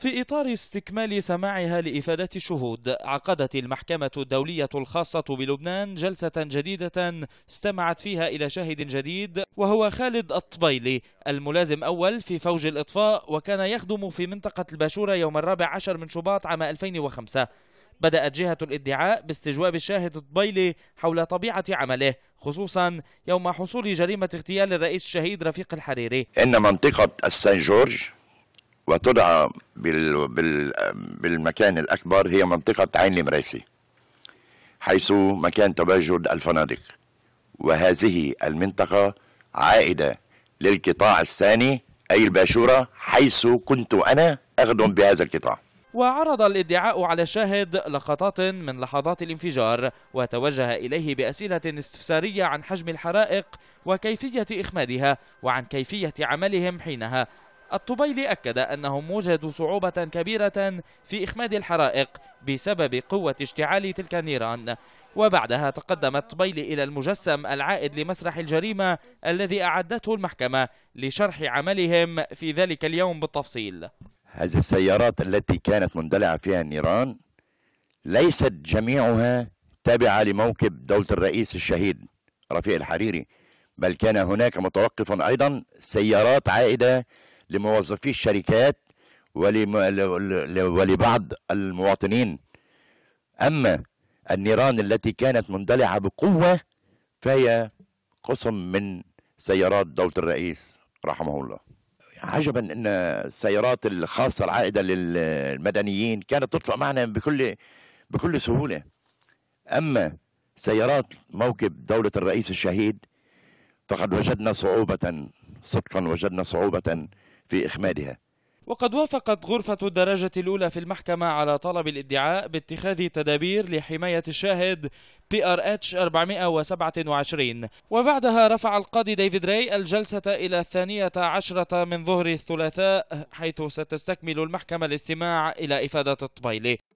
في إطار استكمال سماعها لإفادة الشهود عقدت المحكمة الدولية الخاصة بلبنان جلسة جديدة استمعت فيها إلى شاهد جديد وهو خالد الطبيلي الملازم أول في فوج الإطفاء وكان يخدم في منطقة الباشورة يوم الرابع عشر من شباط عام 2005 بدأت جهة الادعاء باستجواب الشاهد الطبيلي حول طبيعة عمله خصوصا يوم حصول جريمة اغتيال الرئيس الشهيد رفيق الحريري إن منطقة السان جورج وتدعى بال... بال... بالمكان الأكبر هي منطقة عين المراسي حيث مكان تواجد الفنادق وهذه المنطقة عائدة للقطاع الثاني أي الباشورة حيث كنت أنا أخدم بهذا القطاع وعرض الادعاء على الشاهد لقطات من لحظات الانفجار وتوجه إليه بأسئلة استفسارية عن حجم الحرائق وكيفية إخمادها وعن كيفية عملهم حينها الطبيلي أكد أنهم وجدوا صعوبة كبيرة في إخماد الحرائق بسبب قوة اشتعال تلك النيران وبعدها تقدم الطبيلي إلى المجسم العائد لمسرح الجريمة الذي أعدته المحكمة لشرح عملهم في ذلك اليوم بالتفصيل هذه السيارات التي كانت مندلعة فيها النيران ليست جميعها تابعة لموكب دولة الرئيس الشهيد رفيق الحريري بل كان هناك متوقف أيضا سيارات عائدة لموظفي الشركات ولبعض المواطنين أما النيران التي كانت مندلعة بقوة فهي قسم من سيارات دولة الرئيس رحمه الله عجبا ان السيارات الخاصه العائده للمدنيين كانت تطفئ معنا بكل بكل سهوله اما سيارات موكب دوله الرئيس الشهيد فقد وجدنا صعوبه صدقا وجدنا صعوبه في إخمادها وقد وافقت غرفة الدرجة الأولى في المحكمة على طلب الادعاء باتخاذ تدابير لحماية الشاهد تي ار اتش 427 وبعدها رفع القاضي ديفيد راي الجلسة إلى الثانية عشرة من ظهر الثلاثاء حيث ستستكمل المحكمة الاستماع إلى إفادة الطبيلي